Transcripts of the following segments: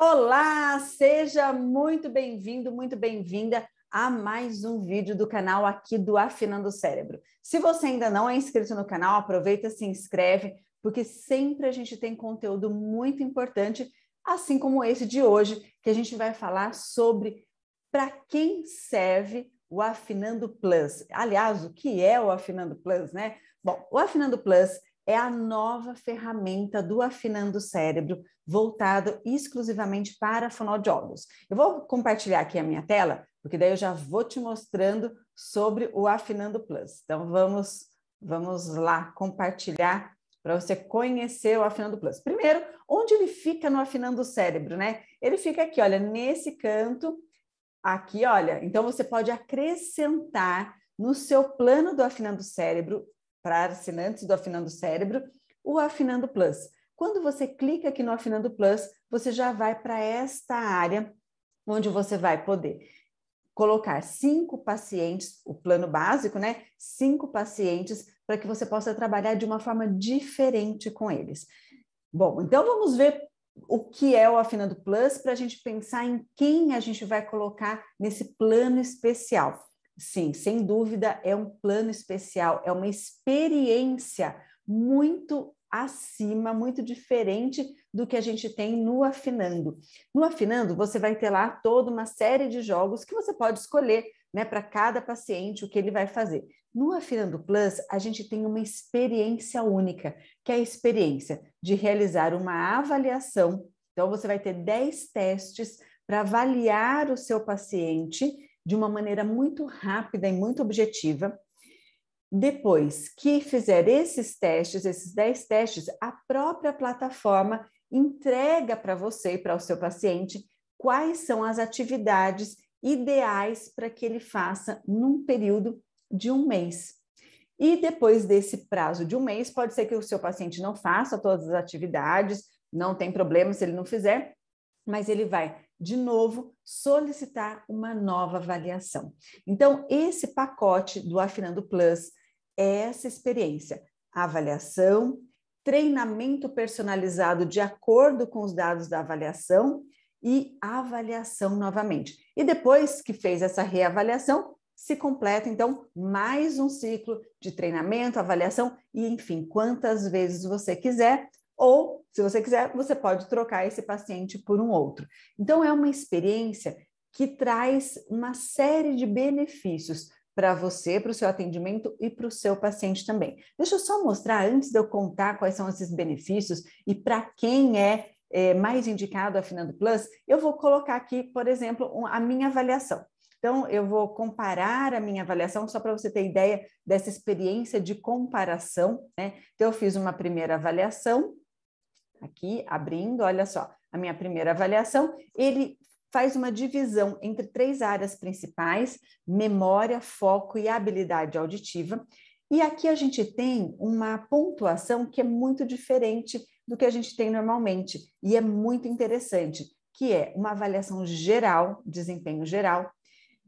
Olá, seja muito bem-vindo, muito bem-vinda a mais um vídeo do canal aqui do Afinando o Cérebro. Se você ainda não é inscrito no canal, aproveita, e se inscreve, porque sempre a gente tem conteúdo muito importante, assim como esse de hoje, que a gente vai falar sobre para quem serve o Afinando Plus. Aliás, o que é o Afinando Plus, né? Bom, o Afinando Plus é a nova ferramenta do Afinando o Cérebro, voltado exclusivamente para fonoaudiólogos. Eu vou compartilhar aqui a minha tela, porque daí eu já vou te mostrando sobre o Afinando Plus. Então vamos, vamos lá compartilhar para você conhecer o Afinando Plus. Primeiro, onde ele fica no Afinando o Cérebro, né? Ele fica aqui, olha, nesse canto, aqui, olha. Então você pode acrescentar no seu plano do Afinando o Cérebro para assinantes do Afinando Cérebro, o Afinando Plus. Quando você clica aqui no Afinando Plus, você já vai para esta área onde você vai poder colocar cinco pacientes, o plano básico, né? Cinco pacientes para que você possa trabalhar de uma forma diferente com eles. Bom, então vamos ver o que é o Afinando Plus para a gente pensar em quem a gente vai colocar nesse plano especial. Sim, sem dúvida, é um plano especial, é uma experiência muito acima, muito diferente do que a gente tem no Afinando. No Afinando, você vai ter lá toda uma série de jogos que você pode escolher né, para cada paciente o que ele vai fazer. No Afinando Plus, a gente tem uma experiência única, que é a experiência de realizar uma avaliação. Então, você vai ter 10 testes para avaliar o seu paciente de uma maneira muito rápida e muito objetiva. Depois que fizer esses testes, esses 10 testes, a própria plataforma entrega para você e para o seu paciente quais são as atividades ideais para que ele faça num período de um mês. E depois desse prazo de um mês, pode ser que o seu paciente não faça todas as atividades, não tem problema se ele não fizer, mas ele vai de novo, solicitar uma nova avaliação. Então, esse pacote do Afinando Plus é essa experiência: avaliação, treinamento personalizado de acordo com os dados da avaliação e avaliação novamente. E depois que fez essa reavaliação, se completa então mais um ciclo de treinamento, avaliação e enfim, quantas vezes você quiser ou, se você quiser, você pode trocar esse paciente por um outro. Então, é uma experiência que traz uma série de benefícios para você, para o seu atendimento e para o seu paciente também. Deixa eu só mostrar, antes de eu contar quais são esses benefícios e para quem é, é, mais indicado a Finando Plus, eu vou colocar aqui, por exemplo, um, a minha avaliação. Então, eu vou comparar a minha avaliação, só para você ter ideia dessa experiência de comparação. Né? Então, eu fiz uma primeira avaliação, Aqui, abrindo, olha só, a minha primeira avaliação, ele faz uma divisão entre três áreas principais: memória, foco e habilidade auditiva. E aqui a gente tem uma pontuação que é muito diferente do que a gente tem normalmente e é muito interessante, que é uma avaliação geral, desempenho geral,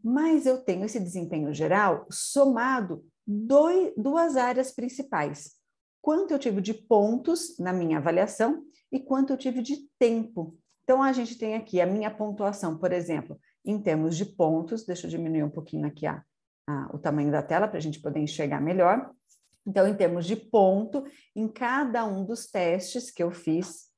mas eu tenho esse desempenho geral somado dois, duas áreas principais quanto eu tive de pontos na minha avaliação e quanto eu tive de tempo. Então, a gente tem aqui a minha pontuação, por exemplo, em termos de pontos, deixa eu diminuir um pouquinho aqui a, a, o tamanho da tela para a gente poder enxergar melhor. Então, em termos de ponto, em cada um dos testes que eu fiz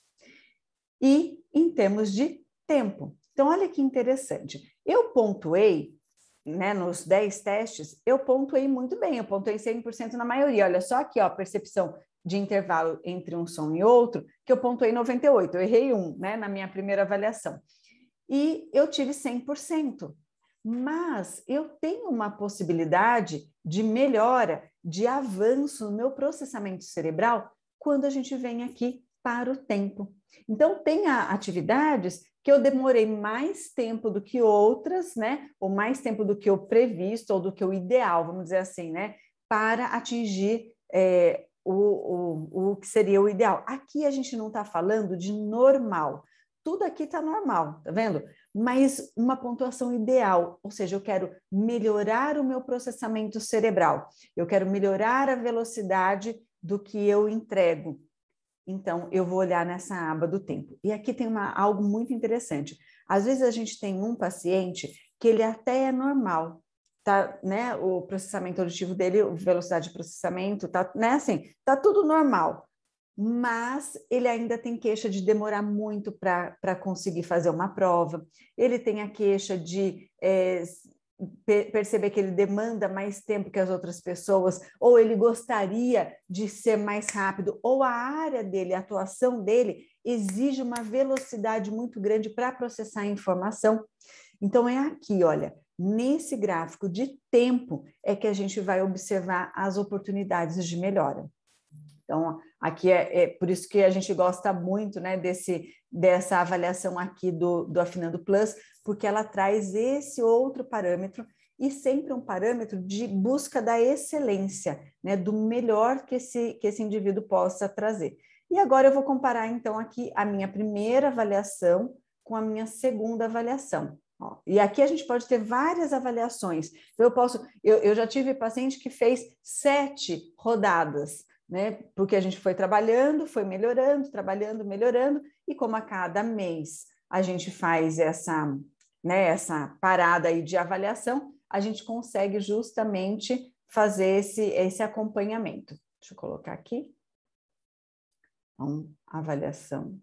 e em termos de tempo. Então, olha que interessante. Eu pontuei né, nos 10 testes, eu pontuei muito bem, eu pontuei 100% na maioria. Olha só aqui, ó, percepção de intervalo entre um som e outro, que eu pontuei 98, eu errei um, né, na minha primeira avaliação. E eu tive 100%. Mas eu tenho uma possibilidade de melhora, de avanço no meu processamento cerebral quando a gente vem aqui para o tempo. Então, tem ah, atividades que eu demorei mais tempo do que outras, né? Ou mais tempo do que o previsto, ou do que o ideal, vamos dizer assim, né? Para atingir é, o, o, o que seria o ideal. Aqui a gente não está falando de normal. Tudo aqui está normal, tá vendo? Mas uma pontuação ideal, ou seja, eu quero melhorar o meu processamento cerebral, eu quero melhorar a velocidade do que eu entrego, então, eu vou olhar nessa aba do tempo. E aqui tem uma, algo muito interessante. Às vezes a gente tem um paciente que ele até é normal, tá, né? O processamento auditivo dele, velocidade de processamento, tá, né? Assim, tá tudo normal. Mas ele ainda tem queixa de demorar muito para conseguir fazer uma prova. Ele tem a queixa de é, perceber que ele demanda mais tempo que as outras pessoas, ou ele gostaria de ser mais rápido, ou a área dele, a atuação dele, exige uma velocidade muito grande para processar a informação. Então, é aqui, olha, nesse gráfico de tempo, é que a gente vai observar as oportunidades de melhora. Então, ó, Aqui é, é, por isso que a gente gosta muito né, desse, dessa avaliação aqui do, do Afinando Plus, porque ela traz esse outro parâmetro e sempre um parâmetro de busca da excelência, né, do melhor que esse, que esse indivíduo possa trazer. E agora eu vou comparar então aqui a minha primeira avaliação com a minha segunda avaliação. Ó, e aqui a gente pode ter várias avaliações. Então, eu posso, eu, eu já tive paciente que fez sete rodadas né? Porque a gente foi trabalhando, foi melhorando, trabalhando, melhorando, e como a cada mês a gente faz essa, né, essa parada aí de avaliação, a gente consegue justamente fazer esse, esse acompanhamento. Deixa eu colocar aqui. Então, avaliação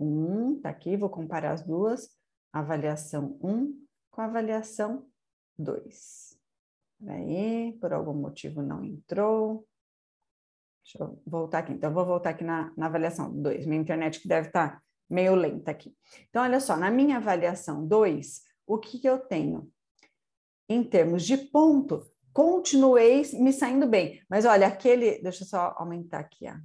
1, um, tá aqui, vou comparar as duas. Avaliação 1 um com avaliação 2. Aí, por algum motivo não entrou. Deixa eu voltar aqui. Então, eu vou voltar aqui na, na avaliação 2. Minha internet que deve estar tá meio lenta aqui. Então, olha só, na minha avaliação 2, o que, que eu tenho? Em termos de ponto, continuei me saindo bem. Mas olha, aquele. Deixa eu só aumentar aqui a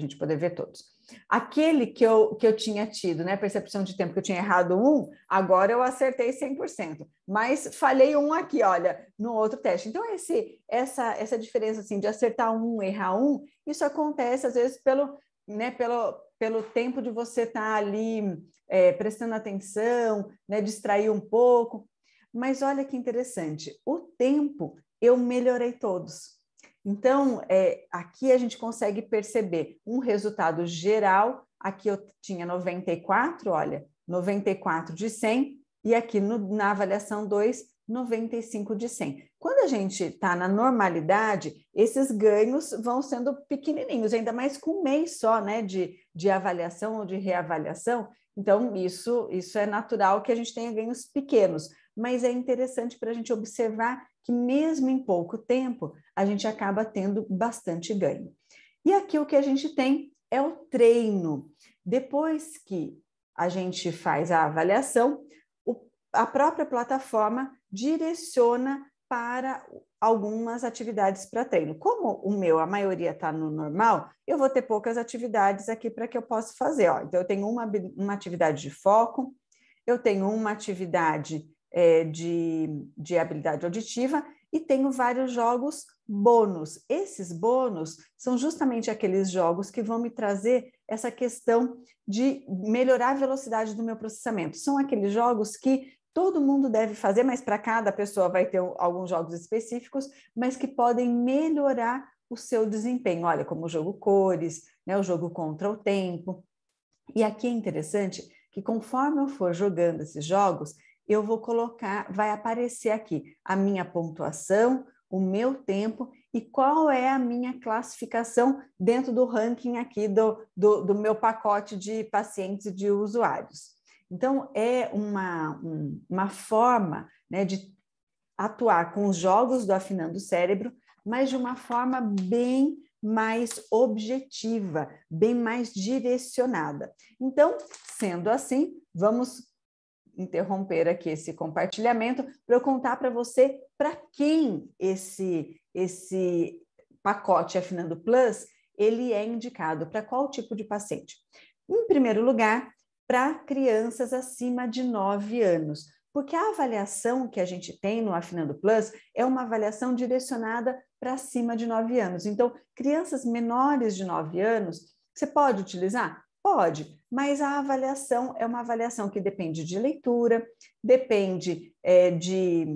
a gente poder ver todos. Aquele que eu, que eu tinha tido, né, percepção de tempo que eu tinha errado um, agora eu acertei 100%, mas falhei um aqui, olha, no outro teste. Então, esse, essa, essa diferença assim, de acertar um, errar um, isso acontece às vezes pelo, né, pelo, pelo tempo de você estar tá ali é, prestando atenção, né, distrair um pouco. Mas olha que interessante, o tempo eu melhorei todos. Então, é, aqui a gente consegue perceber um resultado geral. Aqui eu tinha 94, olha, 94 de 100, e aqui no, na avaliação 2, 95 de 100. Quando a gente está na normalidade, esses ganhos vão sendo pequenininhos, ainda mais com um mês só, né, de, de avaliação ou de reavaliação. Então, isso, isso é natural que a gente tenha ganhos pequenos, mas é interessante para a gente observar que mesmo em pouco tempo a gente acaba tendo bastante ganho. E aqui o que a gente tem é o treino. Depois que a gente faz a avaliação, a própria plataforma direciona para algumas atividades para treino. Como o meu, a maioria está no normal, eu vou ter poucas atividades aqui para que eu possa fazer. Ó. Então, eu tenho uma, uma atividade de foco, eu tenho uma atividade é, de, de habilidade auditiva e tenho vários jogos bônus. Esses bônus são justamente aqueles jogos que vão me trazer essa questão de melhorar a velocidade do meu processamento. São aqueles jogos que todo mundo deve fazer, mas para cada pessoa vai ter alguns jogos específicos, mas que podem melhorar o seu desempenho. Olha, como o jogo cores, né, o jogo contra o tempo. E aqui é interessante que conforme eu for jogando esses jogos, eu vou colocar, vai aparecer aqui a minha pontuação, o meu tempo e qual é a minha classificação dentro do ranking aqui do, do, do meu pacote de pacientes e de usuários. Então, é uma, um, uma forma né, de atuar com os jogos do afinando o cérebro, mas de uma forma bem mais objetiva, bem mais direcionada. Então, sendo assim, vamos interromper aqui esse compartilhamento para eu contar para você para quem esse esse pacote Afinando Plus ele é indicado para qual tipo de paciente. Em primeiro lugar, para crianças acima de 9 anos, porque a avaliação que a gente tem no Afinando Plus é uma avaliação direcionada para acima de 9 anos. Então, crianças menores de 9 anos, você pode utilizar? Pode, mas a avaliação é uma avaliação que depende de leitura, depende é, de.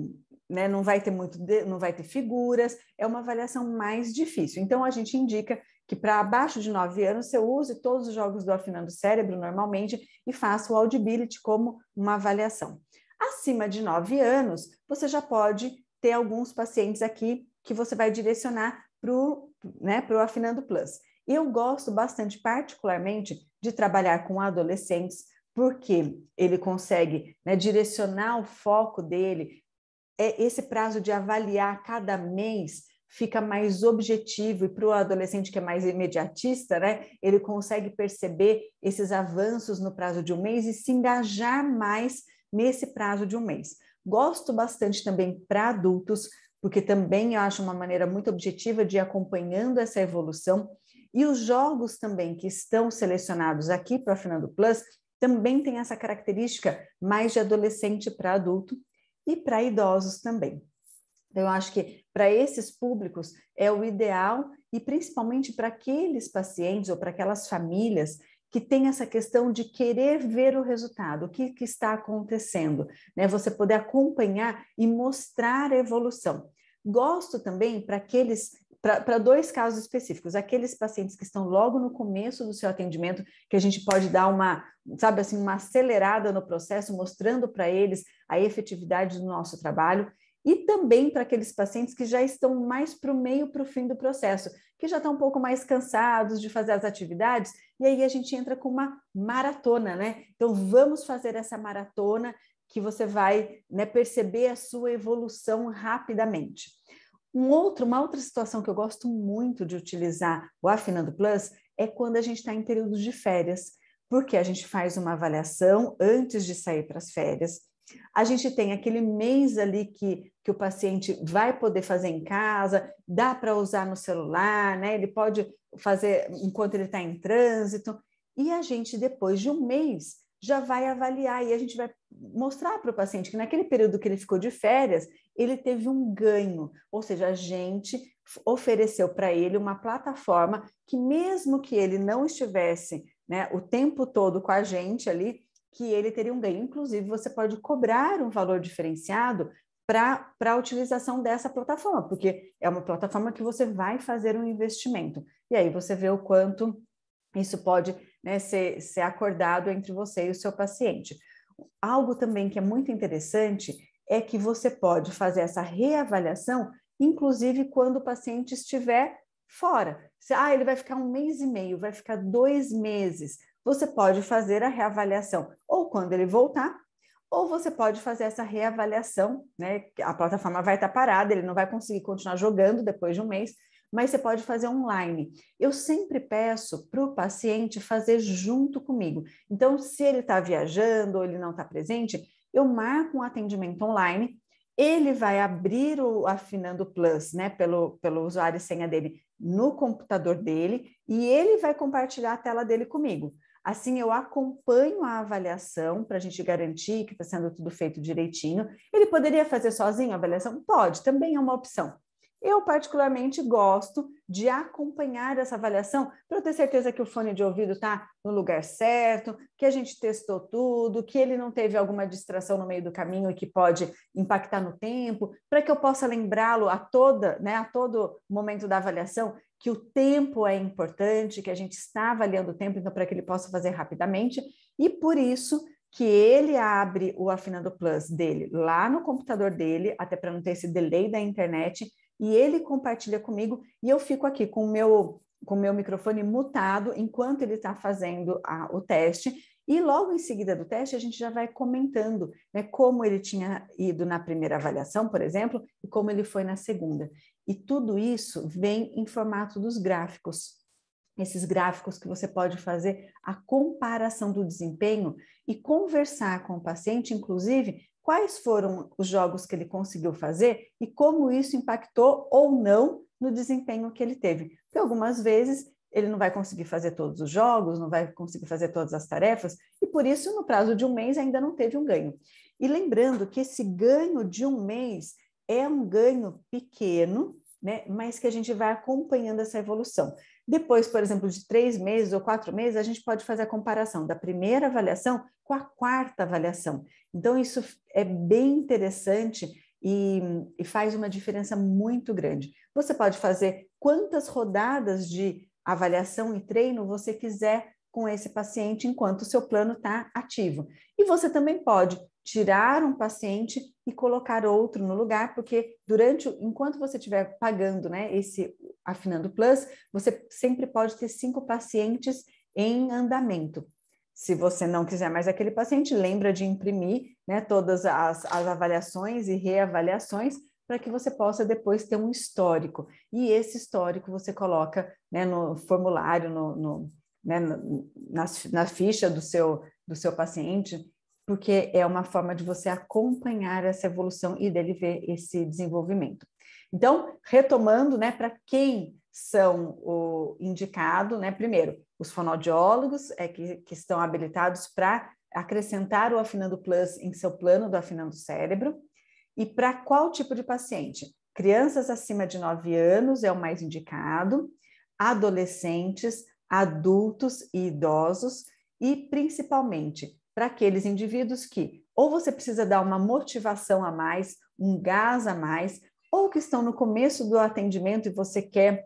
Né, não vai ter muito, de, não vai ter figuras, é uma avaliação mais difícil. Então a gente indica que para abaixo de 9 anos você use todos os jogos do afinando cérebro normalmente e faça o audibility como uma avaliação. Acima de 9 anos, você já pode ter alguns pacientes aqui que você vai direcionar para o né, Afinando Plus. Eu gosto bastante, particularmente, de trabalhar com adolescentes, porque ele consegue né, direcionar o foco dele. É esse prazo de avaliar cada mês fica mais objetivo e para o adolescente que é mais imediatista, né, ele consegue perceber esses avanços no prazo de um mês e se engajar mais nesse prazo de um mês. Gosto bastante também para adultos, porque também eu acho uma maneira muito objetiva de ir acompanhando essa evolução e os jogos também que estão selecionados aqui para a Fernando Plus também tem essa característica mais de adolescente para adulto e para idosos também. Então, eu acho que para esses públicos é o ideal e principalmente para aqueles pacientes ou para aquelas famílias que tem essa questão de querer ver o resultado, o que, que está acontecendo, né? Você poder acompanhar e mostrar a evolução. Gosto também para aqueles para dois casos específicos, aqueles pacientes que estão logo no começo do seu atendimento, que a gente pode dar uma, sabe assim, uma acelerada no processo, mostrando para eles a efetividade do nosso trabalho, e também para aqueles pacientes que já estão mais para o meio, para o fim do processo, que já estão tá um pouco mais cansados de fazer as atividades, e aí a gente entra com uma maratona, né? Então vamos fazer essa maratona que você vai né, perceber a sua evolução rapidamente. Um outro, uma outra situação que eu gosto muito de utilizar o Afinando Plus é quando a gente está em períodos de férias, porque a gente faz uma avaliação antes de sair para as férias. A gente tem aquele mês ali que, que o paciente vai poder fazer em casa, dá para usar no celular, né? Ele pode fazer enquanto ele está em trânsito. E a gente, depois de um mês, já vai avaliar e a gente vai mostrar para o paciente que naquele período que ele ficou de férias, ele teve um ganho, ou seja, a gente ofereceu para ele uma plataforma que mesmo que ele não estivesse né, o tempo todo com a gente ali, que ele teria um ganho. Inclusive, você pode cobrar um valor diferenciado para a utilização dessa plataforma, porque é uma plataforma que você vai fazer um investimento. E aí você vê o quanto isso pode né, ser, ser acordado entre você e o seu paciente. Algo também que é muito interessante é que você pode fazer essa reavaliação, inclusive quando o paciente estiver fora. Ah, ele vai ficar um mês e meio, vai ficar dois meses. Você pode fazer a reavaliação ou quando ele voltar, ou você pode fazer essa reavaliação, né? A plataforma vai estar parada, ele não vai conseguir continuar jogando depois de um mês, mas você pode fazer online. Eu sempre peço para o paciente fazer junto comigo. Então, se ele está viajando ou ele não está presente, eu marco um atendimento online. Ele vai abrir o Afinando Plus, né, pelo, pelo usuário e senha dele, no computador dele, e ele vai compartilhar a tela dele comigo. Assim, eu acompanho a avaliação para a gente garantir que está sendo tudo feito direitinho. Ele poderia fazer sozinho a avaliação? Pode, também é uma opção. Eu, particularmente, gosto de acompanhar essa avaliação para eu ter certeza que o fone de ouvido está no lugar certo, que a gente testou tudo, que ele não teve alguma distração no meio do caminho e que pode impactar no tempo, para que eu possa lembrá-lo a toda, né, a todo momento da avaliação que o tempo é importante, que a gente está avaliando o tempo, então para que ele possa fazer rapidamente, e por isso que ele abre o Afinando Plus dele lá no computador dele, até para não ter esse delay da internet, e ele compartilha comigo e eu fico aqui com o meu com o meu microfone mutado enquanto ele está fazendo a, o teste e logo em seguida do teste, a gente já vai comentando né, como ele tinha ido na primeira avaliação, por exemplo, e como ele foi na segunda. E tudo isso vem em formato dos gráficos. Esses gráficos que você pode fazer a comparação do desempenho e conversar com o paciente, inclusive, quais foram os jogos que ele conseguiu fazer e como isso impactou ou não no desempenho que ele teve. Porque algumas vezes ele não vai conseguir fazer todos os jogos, não vai conseguir fazer todas as tarefas, e por isso, no prazo de um mês, ainda não teve um ganho. E lembrando que esse ganho de um mês é um ganho pequeno, né? Mas que a gente vai acompanhando essa evolução. Depois, por exemplo, de três meses ou quatro meses, a gente pode fazer a comparação da primeira avaliação com a quarta avaliação. Então, isso é bem interessante e, e faz uma diferença muito grande. Você pode fazer quantas rodadas de avaliação e treino você quiser com esse paciente enquanto o seu plano está ativo. E você também pode tirar um paciente e colocar outro no lugar, porque durante enquanto você estiver pagando, né, esse afinando plus, você sempre pode ter cinco pacientes em andamento. Se você não quiser mais aquele paciente, lembra de imprimir né, todas as, as avaliações e reavaliações para que você possa depois ter um histórico. E esse histórico você coloca né, no formulário, no, no, né, na, na ficha do seu, do seu paciente, porque é uma forma de você acompanhar essa evolução e dele ver esse desenvolvimento. Então, retomando, né, para quem são o indicado, né, primeiro, os fonodiólogos é que, que estão habilitados para acrescentar o Afinando Plus em seu plano do Afinando Cérebro. E para qual tipo de paciente? Crianças acima de 9 anos é o mais indicado, adolescentes, adultos e idosos, e principalmente para aqueles indivíduos que ou você precisa dar uma motivação a mais, um gás a mais, ou que estão no começo do atendimento e você quer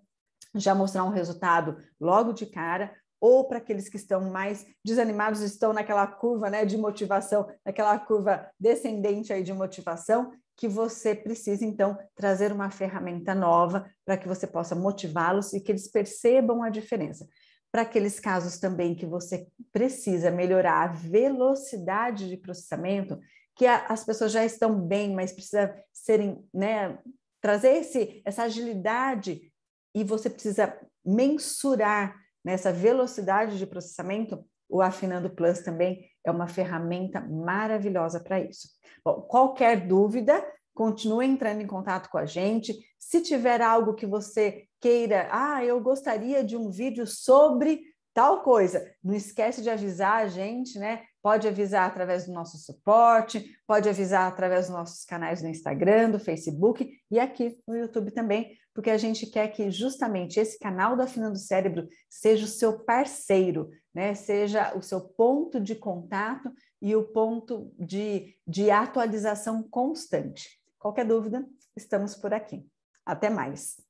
já mostrar um resultado logo de cara, ou para aqueles que estão mais desanimados, estão naquela curva né, de motivação, naquela curva descendente aí de motivação, que você precisa então trazer uma ferramenta nova para que você possa motivá-los e que eles percebam a diferença para aqueles casos também que você precisa melhorar a velocidade de processamento, que a, as pessoas já estão bem, mas precisa serem, né, trazer esse, essa agilidade e você precisa mensurar nessa velocidade de processamento, o Afinando Plus também é uma ferramenta maravilhosa para isso. Bom, qualquer dúvida, continue entrando em contato com a gente. Se tiver algo que você queira, ah, eu gostaria de um vídeo sobre tal coisa. Não esquece de avisar a gente, né? Pode avisar através do nosso suporte, pode avisar através dos nossos canais no Instagram, do Facebook e aqui no YouTube também, porque a gente quer que justamente esse canal da Fina do Cérebro seja o seu parceiro, né? Seja o seu ponto de contato e o ponto de, de atualização constante. Qualquer dúvida, estamos por aqui. Até mais!